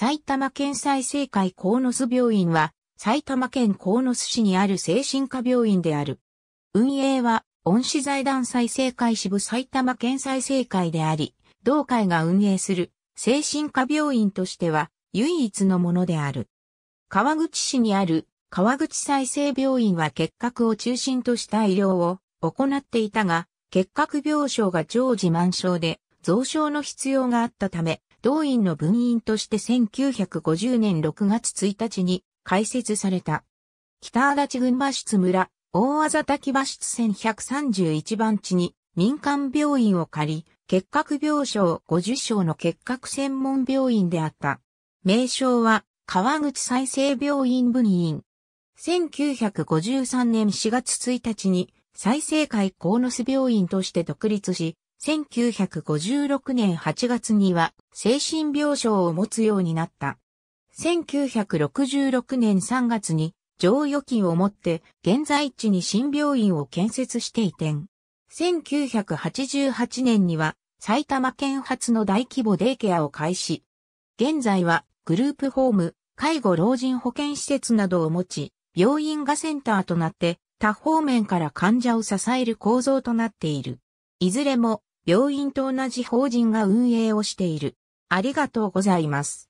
埼玉県済生会鴻巣病院は、埼玉県鴻巣市にある精神科病院である。運営は、恩師財団再生会支部埼玉県再生会であり、同会が運営する精神科病院としては唯一のものである。川口市にある川口再生病院は結核を中心とした医療を行っていたが、結核病床が常時満床で増床の必要があったため、同院の分院として1950年6月1日に開設された。北足立郡馬室村、大技滝馬室線131番地に民間病院を借り、結核病床50床の結核専門病院であった。名称は川口再生病院分院。1953年4月1日に再生会コー病院として独立し、1956年8月には精神病床を持つようになった。1966年3月に常余金を持って現在地に新病院を建設して移転。1988年には埼玉県発の大規模デイケアを開始。現在はグループホーム、介護老人保健施設などを持ち、病院がセンターとなって他方面から患者を支える構造となっている。いずれも病院と同じ法人が運営をしている。ありがとうございます。